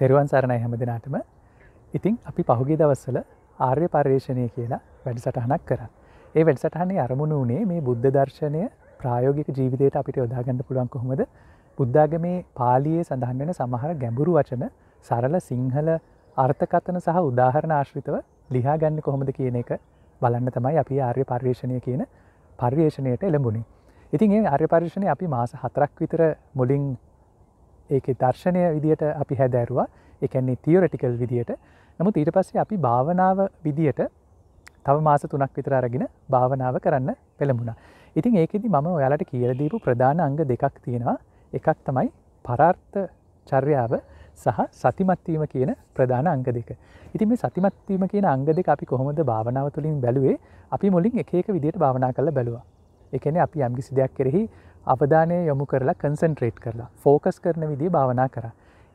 තෙරුවන් සරණයි හැම දෙනාටම ඉතිං අපි පහුගේ දවස්සල ආර්ය පර්යේෂණය කියලා වැඩසටහනක් කර. ඒ වැඩසටහනේ අරමුණ වනේ මේ බුද්ධ දර්ශනය ප්‍රායෝගික ජීවිතයට අපිට යොදාගන්න පුළුවන් කොහොමද බුද්ධාගමේ පාලියේ සඳහන් වෙන සමහර ගැඹුරු වචන සරල සිංහල අර්ථකතන සහ උදාහරණ ආශ්‍රිතව ලිහා ගන්න කොහොමද කියන එක බලන්න තමයි අපි ආර්ය පර්යේෂණය කියන පර්යේෂණයට එළඹුණේ. ඉතින් ඒ ආර්ය පර්යේෂණය අපි මාස හතරක් විතර මුලින් ඒක දර්ශනය විදිහට අපි හැදෑරුවා එකන්නේ තියෝරටිකල් විදිහට නමුත් ඊට පස්සේ අපි භාවනාව විදිහට තව මාස තුනක් විතර අරගෙන භාවනාව කරන්න පෙළඹුණා. ඉතින් ඒකෙදි මම ඔයාලට කියලදීපු ප්‍රධාන අංග දෙකක් තියෙනවා එකක් තමයි පරාර්ථ චර්යාව සහ සතිමත්වීම කියන ප්‍රධාන අංග දෙක. ඉතින් මේ සතිමත්වීම කියන අංග දෙක අපි කොහොමද භාවනාව තුළින් බැලුවේ අපි මුලින් එක එක විදියට භාවනා කළ බැලවා. එකන අපි යම්කිසි දෙයක් කෙරෙහි අවධානය යොමු කරලා කන්සන්ට්‍රේට් කරලා ෆෝකස් කරන විදිේ භාවනා කර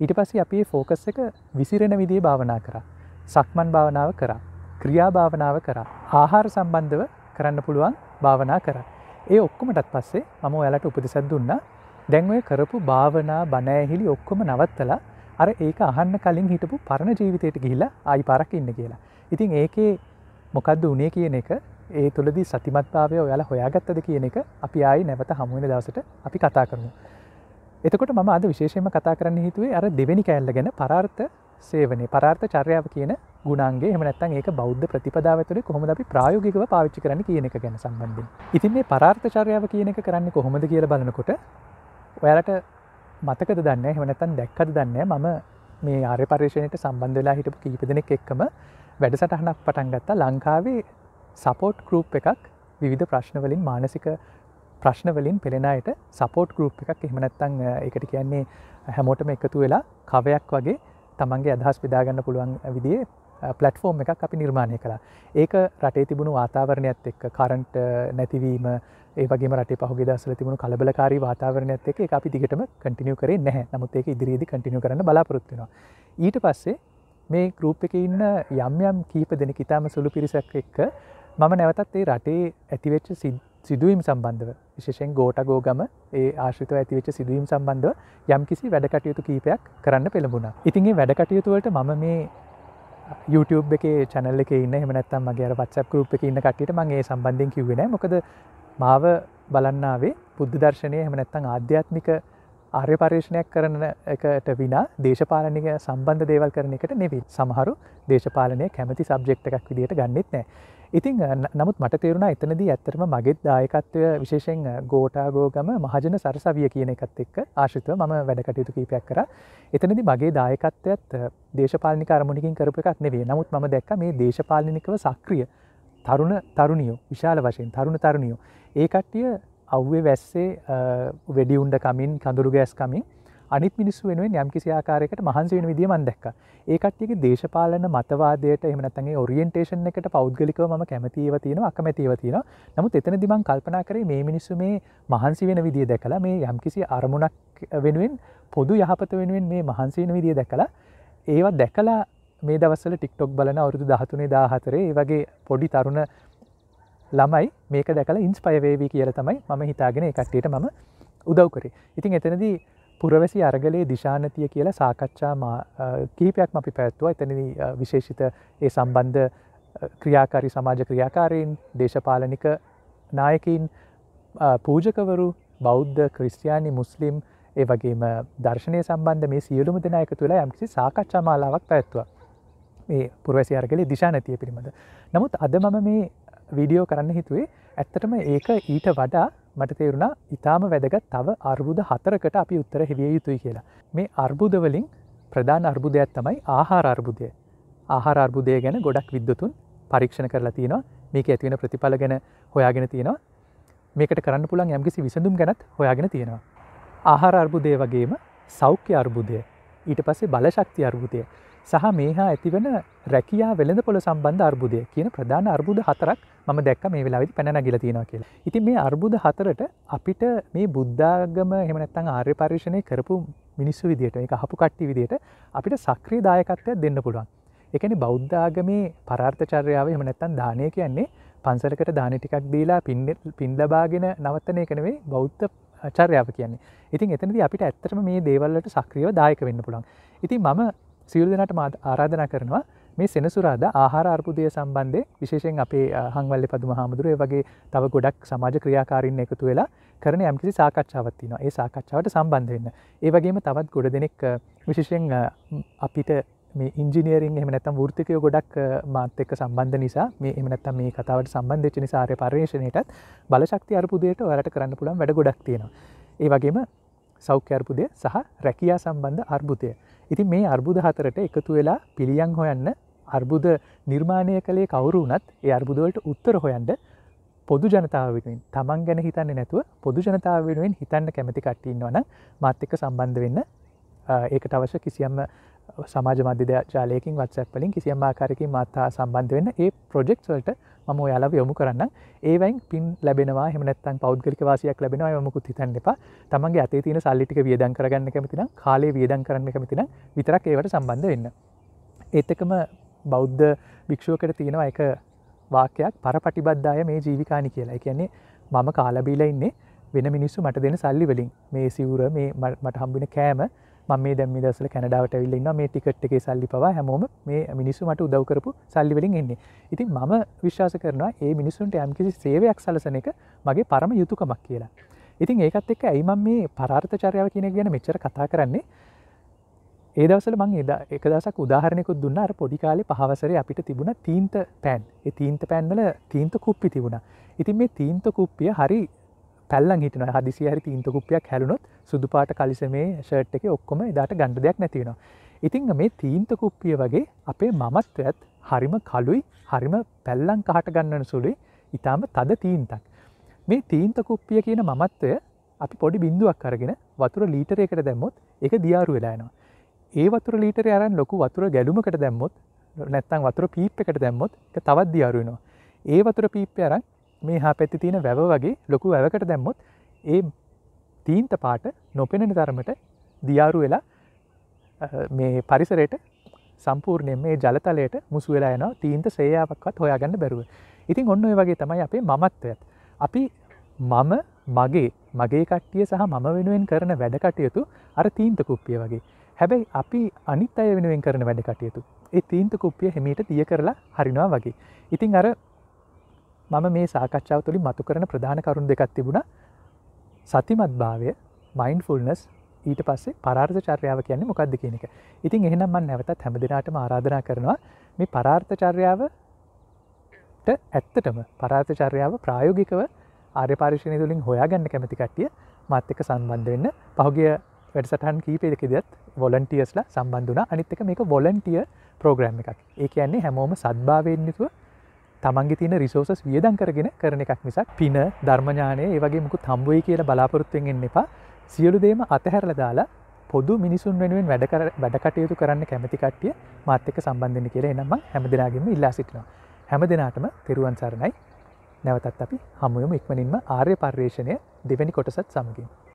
ඊට පස්සේ අපි ෆෝකස් එක විසිරෙන විදිේ භාවනා කර සක්මන් භාවනාව කර ක්‍රියා භාවනාව කර ආහාර සම්බන්ධව කරන්න පුළුවන් භාවනා කර ඒ ඔක්කොමටත් පස්සේ මම ඔයාලට උපදෙසත් දුන්නා දැන්ඔය කරපු භාවනා බණෑහිලි ඔක්කොම නවත්තලා අර ඒක අහන්න කලින් හිටපු පරණ ජීවිතයට ගිහිලා ආයි පරක් ඉන්න කියලා. ඉතින් ඒකේ මොකක්ද උනේ කියන එක ඒ තුළදී සතිමත්භාවය ඔයාලා හොයාගත්තද කියන එක අපි ආයි නැවත හමුවෙන දවසට අපි කතා කරමු. එතකොට මම අද විශේෂයම කතා කරන්න හිතුවේ අර දෙවැනි කෑල්ල ගැන පරාර්ථ සේවනය පරාර්ථ චර්යාව කියන ගුණන්ගේ එමනත්තන් ඒක බෞද්ධ ප්‍රතිපදාවතුළ කොහොමද අපි ප්‍රායෝගිකව පාවිච්චි කරන කියන එක ගැන සම්බන්ධින්. ඉතින් මේ පරාර්ථචර්යාව කියන එක කරන්න කොහොමද කියල බලනකොට ඔයාලට මතකද දන්න එහමනත්තන් දැක්කද දන්න මම මේ ආර්ය පර්ේෂණයට සම්බන්ධ වෙලා හිටපු කීප දෙනෙක් එක්කම වැඩසටහනක් පටන්ගත්තා ලංකාවේ සපෝට් ගරුප් එකක් විවිධ ප්‍රශ්නවලින් මානසික ප්‍රශ්නවලින් පෙළෙනයට සපෝට් ගරුප් එකක් එහමනැත්තං එකට කියන්නේ හැමෝටම එකතු වෙලා කවයක් වගේ තමන්ගේ අදහස් පිදාගන්න පුළුවන් විදිේ පලට්ෆෝර්ම් එකක් අපි නිර්මාණය කළ ඒක රටේ තිබුණු වාතාවරණයත් එක් කරන්ට් නැතිවීම ඒගේ රට පහුගේ දසල තිබුණු කලබලකාරී වාතාවරණයත් එක අපි දිගටම කටිනිය කරේ නැහැ නමුත් ඒක ඉදිරිදි කටිනිය කරන්න බලාපොරොත්තුවා ඊට පස්සේ මේ ගරුප් එක ඉන්න යම් යම් කීප දෙන ඉතාම සුළු පිරිසක් එක්ක මම නැවතත් ඒ රටේ ඇතිවෙච්ච සිදුවීම් සම්බන්ධව විශෂෙන් ගෝට ගෝගම ඒ ආශ්‍රිතව ඇතිවෙච්ච සිදුවීම් සම්බන්ධව යම් කිසි වැඩකටයුතු කීපයක් කරන්න පෙළඹුණා ඉතින්ගේ වැඩකටයුතුවලට මම මේ YouTube එක චැනල්ල එක ඉන්න හමනත්තම් මගේ වත්සප රුප් එක ඉන්න කටට මගේ සම්බන්ධයෙන් කිවෙන මොකද මාව බලන්නාවේ බුද්ධ දර්ශනය හමනැත්තං ආධ්‍යාත්මික ආර්ය පර්ේෂණයක් කරන එකට විනා දේශපාලනික සම්බන්ධ දේවල් කරන එකට නෙවී සමහරු දේශපාලනය කැමති සබ්ජෙක්් එකක් විදිට ගන්නෙත් නෑ ඉතිං නමුත් මට තේරුණා එතනදී ඇත්තරම මගෙත් දායකත්වය විශේෂෙන් ගෝටාගෝගම මහජන සරසවිය කියන එකත් එක්ක ආශිතව මම වැඩකටයුතු කීපයක් කර එතනදි මගේ දායකත්වයත් දේශපාලික අරමුණින් කරපු එකක් නෙවේ නමුත් ම දැක් මේ දේශපාලිනිකව සක්‍රිය තරුණ තරුණියෝ විශාල වශයෙන් තරුණ තරුණියෝ ඒ කට්ටිය අව්වේ වැස්සේ වෙඩිවුන්ඩ කමින් කඳුරු ගෑස් කමින් අනිත් මිනිස්සු වෙනුවෙන් යම්කිසි ආකාරයකට මහන්සි වෙන විදිය මම දැක්කා. ඒ කට්ටියගේ දේශපාලන මතවාදයට එහෙම නැත්නම් ඒ ඔරියන්ටේෂන් එකට පෞද්ගලිකව මම කැමති ඒවා තියෙනවා අකමැති ඒවා තියෙනවා. නමුත් එතනදී මම කල්පනා කරේ මේ මිනිස්සු මේ මහන්සි වෙන විදිය දැකලා මේ යම්කිසි අරමුණක් වෙනුවෙන් පොදු යහපත වෙනුවෙන් මේ මහන්සි වෙන විදිය දැකලා ඒවා දැකලා මේ දවස්සල ටික්ටොක් බලන අවුරුදු දහතුනේ දාහතරේ වගේ පොඩි තරුණ ළමයි මේක දැකලා ඉන්ස්පයවේවී කියල තමයි මම හිතාගෙන එකට්ටට මම උදව් කරේ ඉතින් එතනදී පුරවැසි අරගලයේ දිශානතිය කියලා සාකච්ඡා කීපයක් අපි පැත්තුව එතනද විශේෂිත ඒ සම්බන්ධ ක්‍රියාකාරි සමාජ ක්‍රියාකාරයෙන් දේශපාලනික නායකින් පූජකවරු බෞද්ධ ක්‍රිස්තියානි මුස්ලිම් ඒ වගේම දර්ශනය සම්බන්ධ මේ සියලුම දෙනායක තුළ යම්කිසි සාකච්ඡා මාලාවක් පැත්ව මේ පුරවැසි අරගලේ දිශානතිය පිළිබඳ. නමුත් අද මම මේ වීඩියෝ කරන්න හිතුවේ ඇත්තටම ඒක ඊට වඩා මට තේරුණා ඉතාම වැදගත් තව අර්බුද හතරකට අපි උත්තර හෙවිය යුතුයි කියලා මේ අර්බුදවලින් ප්‍රධාන අර්බුදයක් තමයි ආහාර අර්බුදය ආහාර අර්බුදය ගැන ගොඩක් විද්වතුන් පරීක්ෂණ කරලා තියෙනවා මේක ඇතිවෙන ප්‍රතිඵල ගැන හොයාගෙන තියෙනවා මේකට කරන්න පුළන් යම්කිසි විසඳුම් ගැත් හොයාගෙන තියෙනවා ආහාර අර්බුදය වගේම සෞඛ්‍ය අර්බුදය ඊට පස්සේ බලශක්ති අර්බුදය සහ මේ හා ඇතිවන රැකයා වෙළඳ පොළ සම්බන්ධ අර්බුදය කියන ප්‍රධාන අර්බුද හතරක් ම දැක් මේ වෙලාවිදි පැන ගිල තියෙන කියලා. ඉතින් මේ අර්බුද හතරට අපිට මේ බුද්ධාගම හෙමනැත්තං ආර්ය පර්ේෂණය කරපු මිනිස්සු විදියට එක හපු කට්ටි විදියට අපිට සක්‍රී දායකත්වය දෙන්න පුළුවන්. එකනි බෞද්ධාගමේ පරාර්ථචර්යාව හෙමනැත්තන් දානය කියන්නේ පන්සලකට දාන ටිකක් දීලා පින් ලබාගෙන නවත්තන එකනවේ බෞද්ධ චර්යාව කියන්නේ ඉතින් එතනද අපිට ඇත්තටම මේ දේවල්ලට සක්‍රියව දායක වෙන්න පුළන් ඉතින් මම සියලු දෙනාට මාත් ආරාධනා කරනවා මේ සෙනසුරාදා ආහාර අර්බුදය සම්බන්ධය විශේෂයෙන් අපේ හංවල්ල පදුම හාමුදුරුවය වගේ තව ගොඩක් සමාජ ක්‍රියාකාරීන් එකතු වෙලා කරන යම්කිසි සාකච්ඡාවත් තියෙනවා ඒ සාකච්ඡාවට සම්බන්ධ වෙන්න. ඒ වගේම තවත් ගොඩ දෙනෙක් විශේෂයෙන් අපිට මේ ඉන්ජිනීරින් එම නැතම් ෘතිකය ගොඩක් මාත් එක්ක සම්බන්ධ නිසා මේ එමනත්තම් මේ කතාවට සම්බන්ධච්ච නිසාරය පර්යේෂණයටත් බලශක්ති අරපුදයට ඔයාලට කරන්න පුළන් වැඩ ගොඩක් තියෙනවා. ඒ වගේම සෞඛ්‍ය අර්බුදය සහ රැකයා සම්බන්ධ අර්බුදය. ඉතින් මේ අර්බුද හතරට එකතු වෙලා පිළියන් හොයන්න අර්බුද නිර්මාණය කළේ කවුරු වනත් ඒ අර්බුදවලට උත්තර හොයන්ට පොදු ජනතාවෙන් තමන් ගැන හිතන්න නැතුව පොදු ජනතාව වෙනුවෙන් හිතන්න කැමති කට්ටින්නවන මාත්‍යක සම්බන්ධ වෙන්න ඒකට අවශ්‍ය කිසියම් සමාජ මධ්‍යද ජාලයකින් වත්සැපලින් කිසියම් ආකාරකින් මත්තා සම්බන්ධ වෙන්න ඒ ප්‍රොජෙක්ස්වලට මම ඔයාලව යොමු කරන්න ඒවයින් පින් ලැබෙනවා හමනත්තන් පෞද්ගලික වාසියක් ලැබෙනවා යමකුත් හිතන්න එපා තමන්ගේ අතේ තියෙන සල්ලිටික වියදන් කරගන්න කැමතින කාලේ වියදන් කරන්න කැමතින විතරක් ඒවට සම්බන්ධ වෙන්න ඒත්තකම බෞද්ධ භික්ෂුවකට තියෙනවා එක වාක්‍යයක් පර පටිබද්ධාය මේ ජීවිකානි කියලා කියන්නේ මම කාලබීල ඉන්නේ වෙන මිනිස්සු මට දෙන සල්ලි වලින් මේ සිවුර මේ මට හම්බින කෑම ම මේ දැම දසල කැනඩාවට විල්ලන්න මේ ටිකට් එක සල්ලි පවා හැමෝම මේ මිනිසුමට උදව්කරපු සල්ලිවලින් එන්නේ ඉතින් මම විශ්වාස කරනවා ඒ මිනිසුන්ට යම්කිසි සේවයක් සලසන එක මගේ පරම යුතුකමක් කියලා ඉතින් ඒකත් එක්ක ඇයිම මේ පරාර්ථ චරයාව කියන ගැන මෙච්චර කතා කරන්නේ ඒ දවසල මං එදා එක දසක් උදාහරණයකුත් දුන්න අර පොඩිකාලේ පහවසර අපිට තිබුණ තීන්ත පෑන් තීන්ත පැන්වල තීන්ත කුප්පි තිබුණ ඉතින් මේ තීන්ත කුප්පිය හරි පැල්ලන් හිටන හදිසි හරි තීන්තකුප්පයක් හැලුණොත් සුදු පාට කලිස මේ ෂර්ට් එක ඔක්කොම එදාට ගණ්ඩ දෙයක් නැතිවෙනවා. ඉතිං මේ තීන්තකුප්පිය වගේ අපේ මමත්වයත් හරිම කලුයි හරිම පැල්ලං කාට ගන්නන සුළුයි ඉතාම තද තීන්තක්. මේ තීන්තකුප්පිය කියන මමත්වය අපි පොඩි බිඳුවක් අරගෙන වතුර ලීටරයකට දැම්මොත් එක දියාරු වෙලායනවා. ඒ වතුර ලීටර අරන් ලොකු වතුර ගැලුමකට දැම්මොත් නැත්තං වතුර පීප් එකට දැම්මොත් තවත් දියාරුවෙනවා. ඒ වතුර පීප්පය අරන් මේ හා පැති තියෙන වැව වගේ ලොකු වැවකට දැම්මොත් ඒ තීන්ත පාට නොපෙනෙන තරමට දියාරු වෙලා මේ පරිසරයට සම්පූර්ණයෙන් මේ ජලතලයට මුසු වෙලා යනවා තීන්ත සේයාවක්වත් හොයාගන්න බැරුව. ඉතින් ඔන්න ඔය වගේ තමයි අපේ මමත්වයත්. අපි මම මගේ මගේ කට්ටිය සහ මම වෙනුවෙන් කරන වැඩකටයුතු අර තීන්ත කුප්පිය වගේ. හැබැයි අපි අනිත් අය වෙනුවෙන් කරන වැඩ කටයුතු. ඒ තීන්ත කුප්පිය හෙමීට තිය කරලා හරිනවා වගේ. ඉතින් අර මම මේ සාකච්ඡාව තුළි මතු කරන ප්‍රධාන කරුණු දෙකක් තිබුණ සතිමත් භාවය මයින් ෆුල්නස් ඊට පස්සේ පරාර්ථ චර්යාව කියන්නේ මොකක්ද කියන එක ඉතින් එහෙනම් මන් නැවතත් හැම දෙනාටම ආරාධනා කරනවා මේ පරාර්ථ චර්යාව ඇත්තටම පරාර්ථ චර්යාව ප්‍රායෝගිකව ආර්ය පාර්ශණය තුළින් හොයාගන්න කැමති කට්ටිය මත් එක සම්බන්ධ වෙන්න පහුගිය වැඩසටහන් කීපයකදත් වොලන්ටියස්ලා සම්බන්ධ වනා අනිත් එක මේක වොලන්ටිය ප්‍රෝග්‍රම් එකක් ඒ කියන්නේ හැමෝම සත්භාවයෙන් යුතුව තමන්ගේ තින රිසෝසස් වියදන් කරගෙන කරන එකක් නිසා පින ධර්මඥානය ඒවගේ මුකු තම්බුවයි කියල බලාපොරොත්තුවෙන් එන්න එපා සියලු දේම අතහැරල දාලා පොදු මිනිසුන් වෙනුවෙන් වැඩ වැඩකටයුතු කරන්න කැමතිකට්ටිය මාත්‍යක සම්බන්ධන කියලා එනම් හැම දෙනාගෙම ඉල්ලා සිටිනවා හැම දෙනාටම තෙරුවන් සරණයි නැවතත් අපි හමුයම ඉක්මනින්ම ආර්ය පර්යේෂණය දෙවැනි කොටසත් සමගින්.